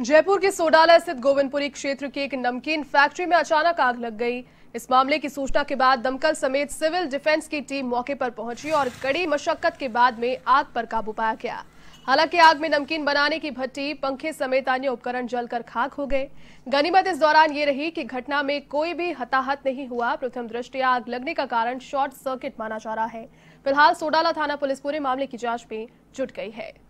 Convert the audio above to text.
जयपुर के सोडाला स्थित गोविंदपुरी क्षेत्र की एक नमकीन फैक्ट्री में अचानक आग लग गई इस मामले की सूचना के बाद दमकल समेत सिविल डिफेंस की टीम मौके पर पहुंची और कड़ी मशक्कत के बाद में आग पर काबू पाया गया हालांकि आग में नमकीन बनाने की भट्टी पंखे समेत अन्य उपकरण जलकर खाक हो गए गनीमत इस दौरान ये रही कि घटना में कोई भी हताहत नहीं हुआ प्रथम दृष्टि आग लगने का कारण शॉर्ट सर्किट माना जा रहा है फिलहाल सोडाला थाना पुलिस पूरे मामले की जांच में जुट गई है